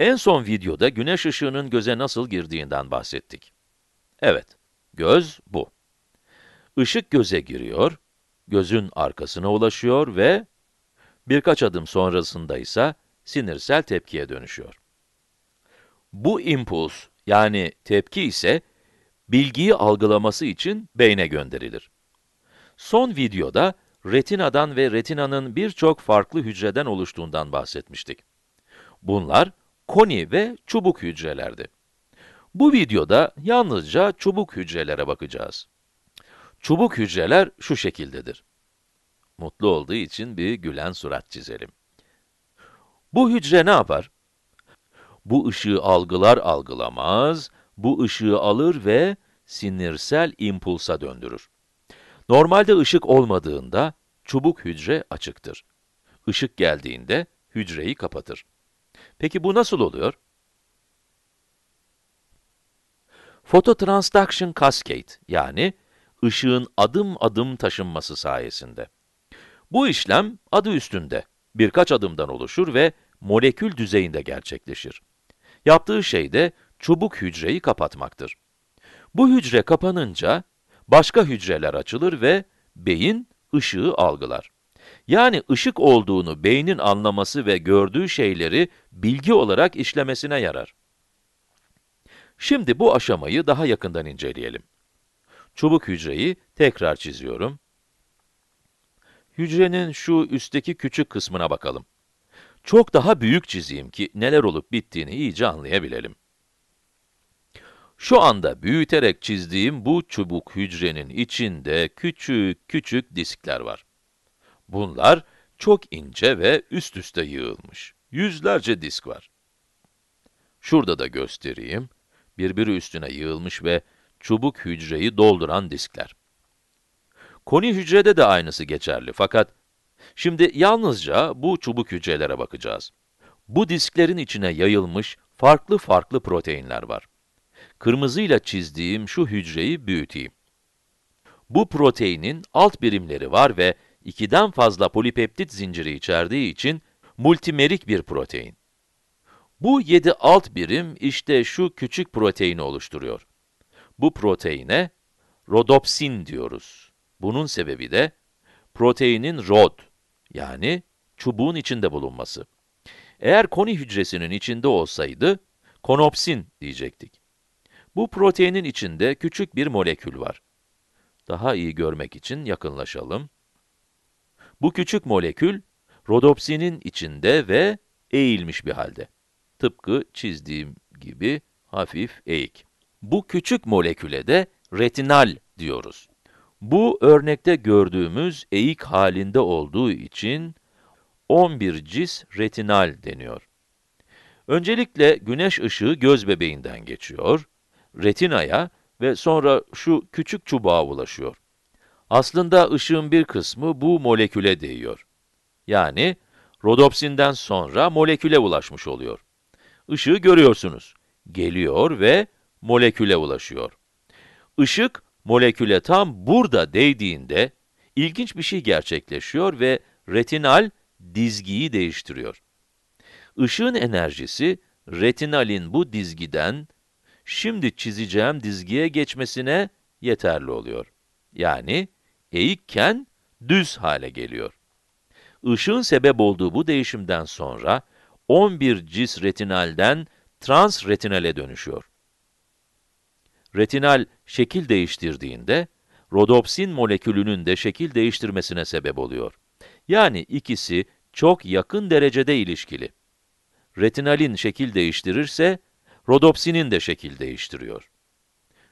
En son videoda güneş ışığının göze nasıl girdiğinden bahsettik. Evet, göz bu. Işık göze giriyor, gözün arkasına ulaşıyor ve birkaç adım sonrasında ise sinirsel tepkiye dönüşüyor. Bu impuls, yani tepki ise, bilgiyi algılaması için beyne gönderilir. Son videoda, retinadan ve retinanın birçok farklı hücreden oluştuğundan bahsetmiştik. Bunlar, koni ve çubuk hücrelerdi. Bu videoda yalnızca çubuk hücrelere bakacağız. Çubuk hücreler şu şekildedir. Mutlu olduğu için bir gülen surat çizelim. Bu hücre ne yapar? Bu ışığı algılar algılamaz, bu ışığı alır ve sinirsel impulsa döndürür. Normalde ışık olmadığında çubuk hücre açıktır. Işık geldiğinde hücreyi kapatır. Peki bu nasıl oluyor? Phototransduction cascade yani ışığın adım adım taşınması sayesinde. Bu işlem adı üstünde birkaç adımdan oluşur ve molekül düzeyinde gerçekleşir. Yaptığı şey de çubuk hücreyi kapatmaktır. Bu hücre kapanınca başka hücreler açılır ve beyin ışığı algılar. Yani ışık olduğunu beynin anlaması ve gördüğü şeyleri bilgi olarak işlemesine yarar. Şimdi bu aşamayı daha yakından inceleyelim. Çubuk hücreyi tekrar çiziyorum. Hücrenin şu üstteki küçük kısmına bakalım. Çok daha büyük çizeyim ki neler olup bittiğini iyice anlayabilelim. Şu anda büyüterek çizdiğim bu çubuk hücrenin içinde küçük küçük diskler var. Bunlar çok ince ve üst üste yığılmış. Yüzlerce disk var. Şurada da göstereyim. Birbiri üstüne yığılmış ve çubuk hücreyi dolduran diskler. Koni hücrede de aynısı geçerli fakat şimdi yalnızca bu çubuk hücrelere bakacağız. Bu disklerin içine yayılmış farklı farklı proteinler var. Kırmızıyla çizdiğim şu hücreyi büyüteyim. Bu proteinin alt birimleri var ve 2'den fazla polipeptit zinciri içerdiği için multimerik bir protein. Bu 7 alt birim işte şu küçük proteini oluşturuyor. Bu proteine rodopsin diyoruz. Bunun sebebi de proteinin rod yani çubuğun içinde bulunması. Eğer koni hücresinin içinde olsaydı konopsin diyecektik. Bu proteinin içinde küçük bir molekül var. Daha iyi görmek için yakınlaşalım. Bu küçük molekül, rodopsinin içinde ve eğilmiş bir halde. Tıpkı çizdiğim gibi hafif eğik. Bu küçük moleküle de retinal diyoruz. Bu örnekte gördüğümüz eğik halinde olduğu için 11 cis retinal deniyor. Öncelikle güneş ışığı göz bebeğinden geçiyor, retinaya ve sonra şu küçük çubuğa ulaşıyor. Aslında ışığın bir kısmı bu moleküle değiyor. Yani, rodopsinden sonra moleküle ulaşmış oluyor. Işığı görüyorsunuz. Geliyor ve moleküle ulaşıyor. Işık, moleküle tam burada değdiğinde, ilginç bir şey gerçekleşiyor ve retinal dizgiyi değiştiriyor. Işığın enerjisi, retinalin bu dizgiden, şimdi çizeceğim dizgiye geçmesine yeterli oluyor. Yani, eğikken düz hale geliyor. Işığın sebep olduğu bu değişimden sonra 11 cis retinalden trans retinale dönüşüyor. Retinal şekil değiştirdiğinde rodopsin molekülünün de şekil değiştirmesine sebep oluyor. Yani ikisi çok yakın derecede ilişkili. Retinalin şekil değiştirirse, rodopsinin de şekil değiştiriyor.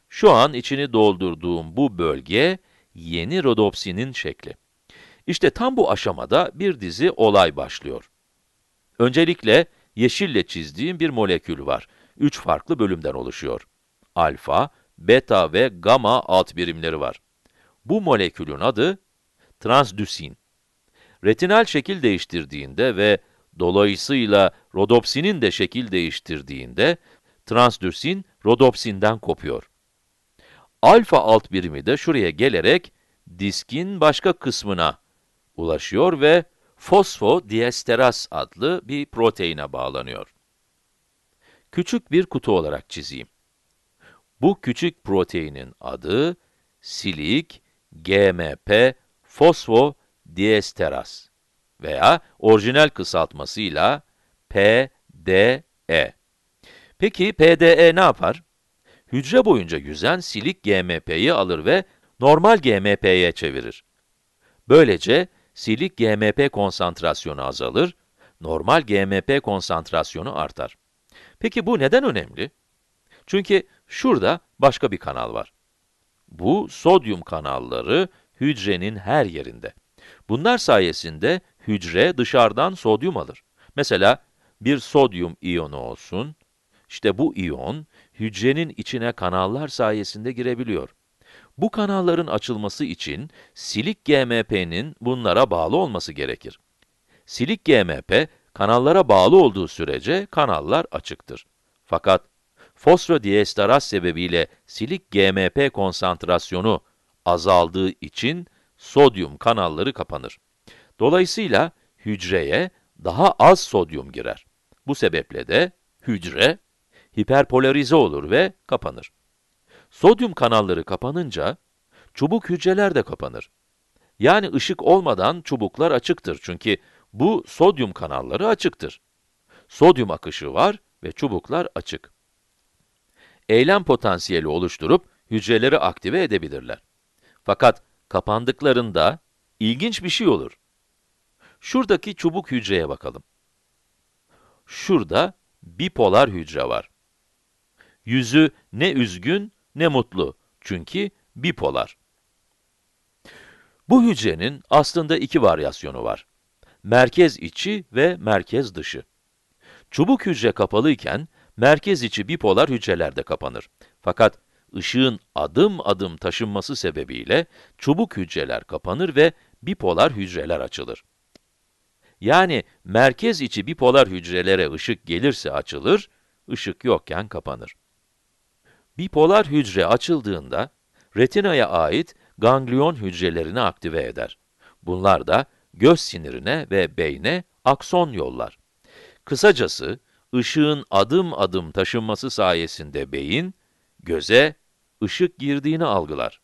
Şu an içini doldurduğum bu bölge, yeni Rodopsin'in şekli. İşte tam bu aşamada bir dizi olay başlıyor. Öncelikle yeşille çizdiğim bir molekül var. Üç farklı bölümden oluşuyor. Alfa, beta ve gamma alt birimleri var. Bu molekülün adı transdüsin. Retinal şekil değiştirdiğinde ve dolayısıyla rodopsinin de şekil değiştirdiğinde transdüsin rodopsinden kopuyor alfa alt birimi de şuraya gelerek diskin başka kısmına ulaşıyor ve fosfodiesteraz adlı bir proteine bağlanıyor. Küçük bir kutu olarak çizeyim. Bu küçük proteinin adı silik GMP fosfodiesteraz veya orijinal kısaltmasıyla PDE. Peki PDE ne yapar? hücre boyunca yüzen silik GMP'yi alır ve normal GMP'ye çevirir. Böylece silik GMP konsantrasyonu azalır, normal GMP konsantrasyonu artar. Peki bu neden önemli? Çünkü şurada başka bir kanal var. Bu sodyum kanalları hücrenin her yerinde. Bunlar sayesinde hücre dışarıdan sodyum alır. Mesela bir sodyum iyonu olsun, işte bu iyon, hücrenin içine kanallar sayesinde girebiliyor. Bu kanalların açılması için silik GMP'nin bunlara bağlı olması gerekir. Silik GMP, kanallara bağlı olduğu sürece kanallar açıktır. Fakat fosfodiesteraz sebebiyle silik GMP konsantrasyonu azaldığı için sodyum kanalları kapanır. Dolayısıyla hücreye daha az sodyum girer. Bu sebeple de hücre hiperpolarize olur ve kapanır. Sodyum kanalları kapanınca, çubuk hücreler de kapanır. Yani ışık olmadan çubuklar açıktır çünkü bu sodyum kanalları açıktır. Sodyum akışı var ve çubuklar açık. Eylem potansiyeli oluşturup hücreleri aktive edebilirler. Fakat kapandıklarında ilginç bir şey olur. Şuradaki çubuk hücreye bakalım. Şurada bipolar hücre var. Yüzü ne üzgün ne mutlu. Çünkü bipolar. Bu hücrenin aslında iki varyasyonu var. Merkez içi ve merkez dışı. Çubuk hücre kapalıyken, merkez içi bipolar hücrelerde kapanır. Fakat ışığın adım adım taşınması sebebiyle çubuk hücreler kapanır ve bipolar hücreler açılır. Yani merkez içi bipolar hücrelere ışık gelirse açılır, ışık yokken kapanır. Bipolar hücre açıldığında, retinaya ait ganglion hücrelerini aktive eder. Bunlar da göz sinirine ve beyne akson yollar. Kısacası, ışığın adım adım taşınması sayesinde beyin, göze ışık girdiğini algılar.